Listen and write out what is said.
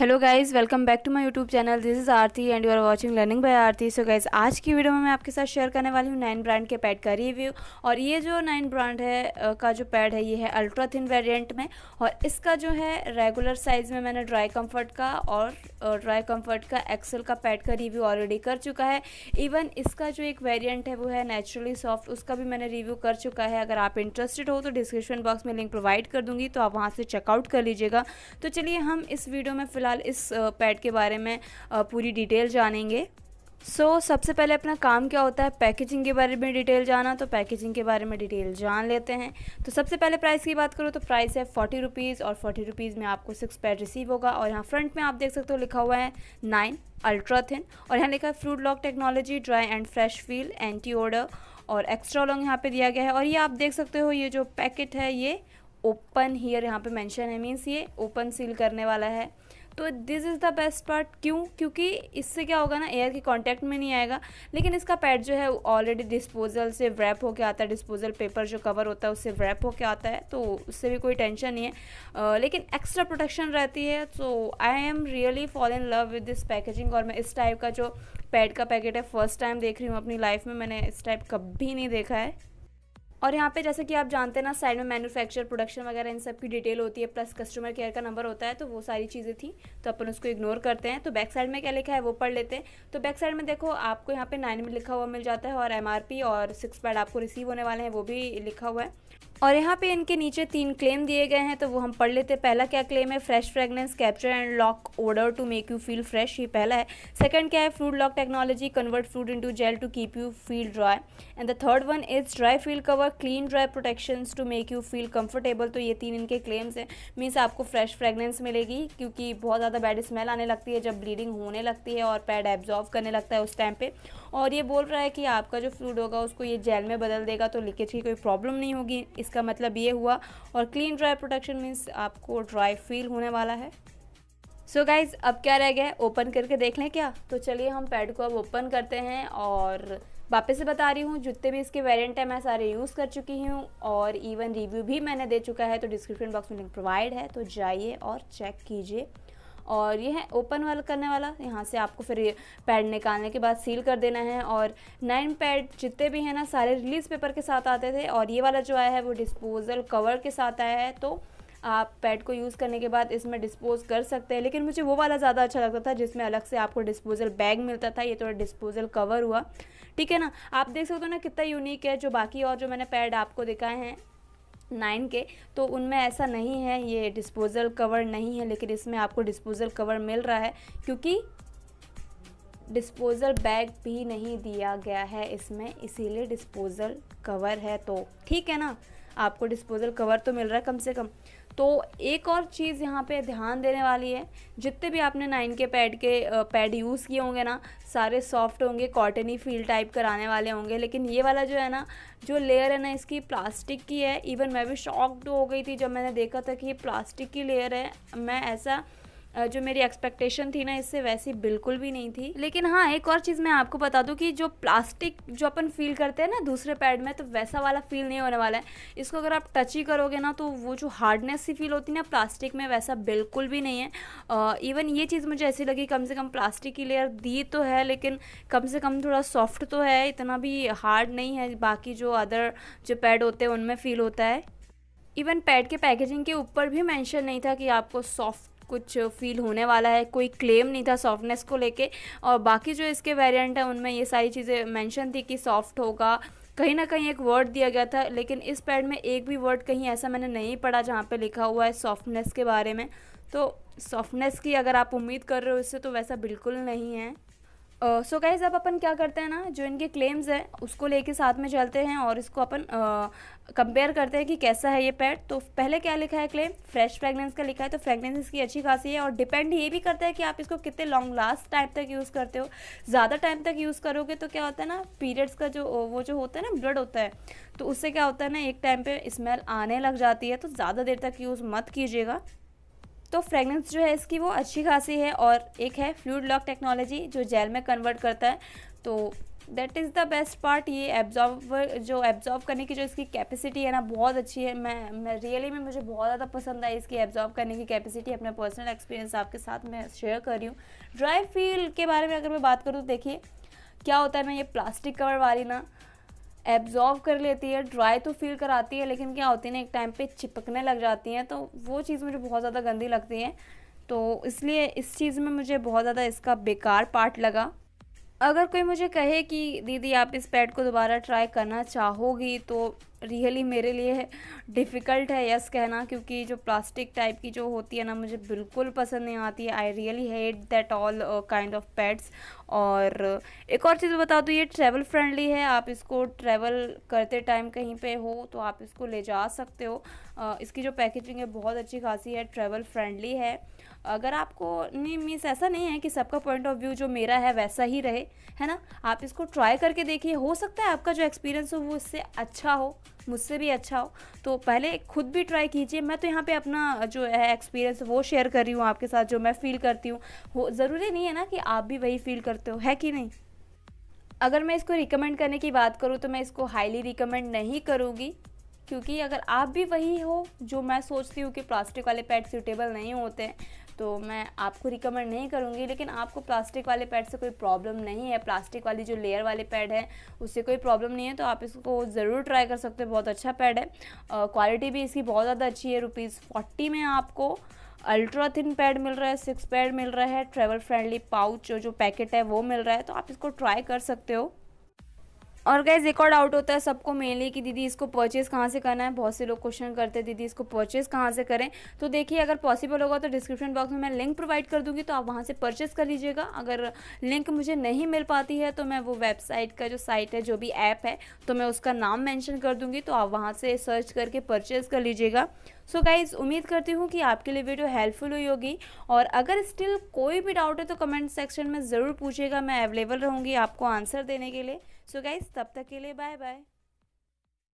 hello guys welcome back to my YouTube channel this is Aarti and you are watching learning by Aarti so guys आज की video में मैं आपके साथ share करने वाली हूँ नाइन ब्रांड के पैड का रिव्यू और ये जो नाइन ब्रांड है का जो पैड है ये है अल्ट्रा थिन वेरिएंट में और इसका जो है रेगुलर साइज़ में मैंने ड्राई कम्फर्ट का और ड्राई ट्राई कंफर्ट का एक्सेल का पैड का रिव्यू ऑलरेडी कर चुका है इवन इसका जो एक वेरिएंट है वो है नेचुरली सॉफ्ट उसका भी मैंने रिव्यू कर चुका है अगर आप इंटरेस्टेड हो तो डिस्क्रिप्शन बॉक्स में लिंक प्रोवाइड कर दूंगी तो आप वहाँ से चेकआउट कर लीजिएगा तो चलिए हम इस वीडियो में फ़िलहाल इस पैड के बारे में पूरी डिटेल जानेंगे सो so, सबसे पहले अपना काम क्या होता है पैकेजिंग के बारे में डिटेल जाना तो पैकेजिंग के बारे में डिटेल जान लेते हैं तो सबसे पहले प्राइस की बात करो तो प्राइस है फोर्टी रुपीज़ और फोर्टी रुपीज़ में आपको सिक्स पैड रिसीव होगा और यहाँ फ्रंट में आप देख सकते हो लिखा हुआ है नाइन अल्ट्रा थिन और यहाँ लिखा है fruit lock technology dry and fresh feel anti odour और एक्स्ट्रा लॉन्ग यहाँ पे दिया गया है और ये आप देख सकते हो ये जो पैकेट है ये ओपन हीयर यहाँ पे मेंशन है मीन्स ये ओपन सील करने वाला है तो this is the best part क्यों क्योंकि इससे क्या होगा ना एयर के कांटेक्ट में नहीं आएगा लेकिन इसका पैड जो है ऑलरेडी डिस्पोजल से रैप होके आता है डिस्पोजल पेपर जो कवर होता है उससे रैप होके आता है तो उससे भी कोई टेंशन नहीं है लेकिन एक्स्ट्रा प्रोटेक्शन रहती है so I am really fall in love with this packaging और मैं इस टाइप का जो पैड का पैकेट है फर्स्ट टाइम देख रही हूँ अपनी लाइफ में मैंने इस टाइप कभी नहीं देखा है और यहाँ पे जैसे कि आप जानते हैं ना साइड में मैन्युफैक्चर प्रोडक्शन वगैरह इन सब की डिटेल होती है प्लस कस्टमर केयर का नंबर होता है तो वो सारी चीज़ें थी तो अपन उसको इग्नोर करते हैं तो बैक साइड में क्या लिखा है वो पढ़ लेते हैं तो बैक साइड में देखो आपको यहाँ पे नाइन में लिखा हुआ मिल जाता है और एम और सिक्स पैड आपको रिसीव होने वाले हैं वो भी लिखा हुआ है और यहाँ पे इनके नीचे तीन क्लेम दिए गए हैं तो वो हम पढ़ लेते हैं पहला क्या क्लेम है fresh fragrance capture and lock order to make you feel fresh ये पहला है सेकंड क्या है fruit lock technology convert fruit into gel to keep you feel dry and the third one is dry feel cover clean dry protection to make you feel comfortable तो ये तीन इनके claims हैं मीन्स आपको fresh fragrance मिलेगी क्योंकि बहुत ज़्यादा बैड स्मेल आने लगती है जब ब्लीडिंग होने लगती है और पैड एब्जॉर्व करने लगता है उस टाइम पर और ये बोल रहा है कि आपका जो फ्रूड होगा उसको ये जेल में बदल देगा तो लीकेज की कोई प्रॉब्लम नहीं होगी इसका मतलब ये हुआ और क्लीन ड्राई प्रोडक्शन मीन्स आपको ड्राई फील होने वाला है सो so गाइज अब क्या रह गया है ओपन करके देख लें क्या तो चलिए हम पैड को अब ओपन करते हैं और वापस से बता रही हूँ जितने भी इसके वेरिएंट हैं मैं सारे यूज़ कर चुकी हूँ और इवन रिव्यू भी मैंने दे चुका है तो डिस्क्रिप्शन बॉक्स में लिंक प्रोवाइड है तो जाइए और चेक कीजिए और ये है ओपन वाला करने वाला यहाँ से आपको फिर ये पैड निकालने के बाद सील कर देना है और नाइन पैड जितने भी हैं ना सारे रिलीज़ पेपर के साथ आते थे और ये वाला जो आया है वो डिस्पोजल कवर के साथ आया है तो आप पैड को यूज़ करने के बाद इसमें डिस्पोज कर सकते हैं लेकिन मुझे वो वाला ज़्यादा अच्छा लगता था जिसमें अलग से आपको डिस्पोजल बैग मिलता था ये थोड़ा डिस्पोजल कवर हुआ ठीक है ना आप देख सकते हो ना कितना यूनिक है जो बाकी और जो मैंने पैड आपको दिखाए हैं नाइन के तो उनमें ऐसा नहीं है ये डिस्पोज़ल कवर नहीं है लेकिन इसमें आपको डिस्पोज़ल कवर मिल रहा है क्योंकि डिस्पोज़ल बैग भी नहीं दिया गया है इसमें इसीलिए डिस्पोज़ल कवर है तो ठीक है ना आपको डिस्पोज़ल कवर तो मिल रहा है कम से कम तो एक और चीज़ यहाँ पे ध्यान देने वाली है जितने भी आपने नाइन के पैड के पैड यूज़ किए होंगे ना सारे सॉफ्ट होंगे कॉटनी फील टाइप कराने वाले होंगे लेकिन ये वाला जो है ना जो लेयर है ना इसकी प्लास्टिक की है इवन मैं भी शॉक्ड हो गई थी जब मैंने देखा था कि ये प्लास्टिक की लेयर है मैं ऐसा जो मेरी एक्सपेक्टेशन थी ना इससे वैसी बिल्कुल भी नहीं थी लेकिन हाँ एक और चीज़ मैं आपको बता दूँ कि जो प्लास्टिक जो अपन फील करते हैं ना दूसरे पैड में तो वैसा वाला फील नहीं होने वाला है इसको अगर आप टच ही करोगे ना तो वो जो हार्डनेस सी फील होती है ना प्लास्टिक में वैसा बिल्कुल भी नहीं है इवन ये चीज़ मुझे ऐसी लगी कम से कम प्लास्टिक की लेयर दी तो है लेकिन कम से कम थोड़ा सॉफ्ट तो है इतना भी हार्ड नहीं है बाकी जो अदर जो पैड होते हैं उनमें फील होता है इवन पैड के पैकेजिंग के ऊपर भी मेंशन नहीं था कि आपको सॉफ्ट कुछ फील होने वाला है कोई क्लेम नहीं था सॉफ्टनेस को लेके और बाकी जो इसके वेरिएंट हैं उनमें ये सारी चीज़ें मेंशन थी कि सॉफ्ट होगा कहीं ना कहीं एक वर्ड दिया गया था लेकिन इस पैड में एक भी वर्ड कहीं ऐसा मैंने नहीं पढ़ा जहाँ पर लिखा हुआ है सॉफ्टनेस के बारे में तो सॉफ्टनेस की अगर आप उम्मीद कर रहे हो इससे तो वैसा बिल्कुल नहीं है सो गाइज अब अपन क्या करते हैं ना जो इनके क्लेम्स हैं उसको लेके साथ में चलते हैं और इसको अपन कंपेयर uh, करते हैं कि कैसा है ये पैड तो पहले क्या लिखा है क्लेम फ्रेश फ्रेगनेंस का लिखा है तो फ्रेगनेंस इसकी अच्छी खासी है और डिपेंड ये भी करता है कि आप इसको कितने लॉन्ग लास्ट टाइम तक यूज़ करते हो ज़्यादा टाइम तक यूज़ करोगे तो क्या होता है ना पीरियड्स का जो वो जो होता है ना ब्लड होता है तो उससे क्या होता है ना एक टाइम पर स्मेल आने लग जाती है तो ज़्यादा देर तक यूज़ मत कीजिएगा तो फ्रेगनेंस जो है इसकी वो अच्छी खासी है और एक है फ्लूड लॉक टेक्नोलॉजी जो जेल में कन्वर्ट करता है तो that is the best part ये एब्जॉर्वर जो एब्जॉर्ब करने की जो इसकी कैपेसिटी है ना बहुत अच्छी है मैं मैं रियली में मुझे बहुत ज़्यादा पसंद आई इसकी एब्जॉर्ब करने की कैपेसिटी अपना पर्सनल एक्सपीरियंस आपके साथ मैं शेयर कर रही हूँ ड्राई फील के बारे में अगर मैं बात करूँ तो देखिए क्या होता है ना ये प्लास्टिक कवर वाली ना एब्जॉर्व कर लेती है ड्राई तो फील कराती है लेकिन क्या होती है ना एक टाइम पे चिपकने लग जाती हैं तो वो चीज़ मुझे बहुत ज़्यादा गंदी लगती है तो इसलिए इस चीज़ में मुझे बहुत ज़्यादा इसका बेकार पार्ट लगा अगर कोई मुझे कहे कि दीदी आप इस पैड को दोबारा ट्राई करना चाहोगी तो रियली मेरे लिए डिफ़िकल्ट है यस कहना क्योंकि जो प्लास्टिक टाइप की जो होती है ना मुझे बिल्कुल पसंद नहीं आती है I really hate that all kind of pads और एक और चीज़ बता दूँ ये ट्रैवल फ्रेंडली है आप इसको ट्रैवल करते टाइम कहीं पे हो तो आप इसको ले जा सकते हो uh, इसकी जो पैकेजिंग है बहुत अच्छी खासी है ट्रैवल फ्रेंडली है अगर आपको नहीं मीन्स ऐसा नहीं है कि सबका पॉइंट ऑफ व्यू जो मेरा है वैसा ही रहे है ना आप इसको ट्राई करके देखिए हो सकता है आपका जो एक्सपीरियंस हो वो इससे अच्छा हो मुझसे भी अच्छा हो तो पहले खुद भी ट्राई कीजिए मैं तो यहाँ पे अपना जो है एक्सपीरियंस वो शेयर कर रही हूँ आपके साथ जो मैं फ़ील करती हूँ हो ज़रूरी नहीं है ना कि आप भी वही फ़ील करते हो है कि नहीं अगर मैं इसको रिकमेंड करने की बात करूँ तो मैं इसको हाईली रिकमेंड नहीं करूँगी क्योंकि अगर आप भी वही हो जो मैं सोचती हूँ कि प्लास्टिक वाले पैड सूटेबल नहीं होते तो मैं आपको रिकमेंड नहीं करूँगी लेकिन आपको प्लास्टिक वाले पैड से कोई प्रॉब्लम नहीं है प्लास्टिक वाली जो लेयर वाले पैड है उससे कोई प्रॉब्लम नहीं है तो आप इसको ज़रूर ट्राई कर सकते हो बहुत अच्छा पैड है क्वालिटी भी इसकी बहुत ज़्यादा अच्छी है रुपीज़ फोर्टी में आपको अल्ट्रा थिन पैड मिल रहा है सिक्स पैड मिल रहा है ट्रेवल फ्रेंडली पाउच जो जो पैकेट है वो मिल रहा है तो आप इसको ट्राई कर सकते हो और गैस एक और डाउट होता है सबको मेनली कि दीदी इसको परचेज़ कहाँ से करना है बहुत से लोग क्वेश्चन करते हैं दीदी इसको परचेज़ कहाँ से करें तो देखिए अगर पॉसिबल होगा तो डिस्क्रिप्शन बॉक्स में मैं लिंक प्रोवाइड कर दूँगी तो आप वहाँ से परचेज़ कर लीजिएगा अगर लिंक मुझे नहीं मिल पाती है तो मैं वो वेबसाइट का जो साइट है जो भी ऐप है तो मैं उसका नाम मैंशन कर दूँगी तो आप वहाँ से सर्च करके परचेज़ कर लीजिएगा सो so गाइज़ उम्मीद करती हूँ कि आपके लिए वीडियो हेल्पफुल हुई होगी और अगर स्टिल कोई भी डाउट है तो कमेंट सेक्शन में ज़रूर पूछिएगा मैं अवेलेबल रहूँगी आपको आंसर देने के लिए सो गाइज तब तक के लिए बाय बाय